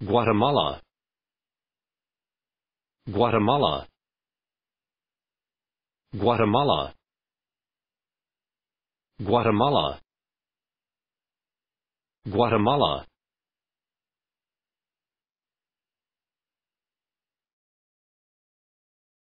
Guatemala Guatemala Guatemala Guatemala Guatemala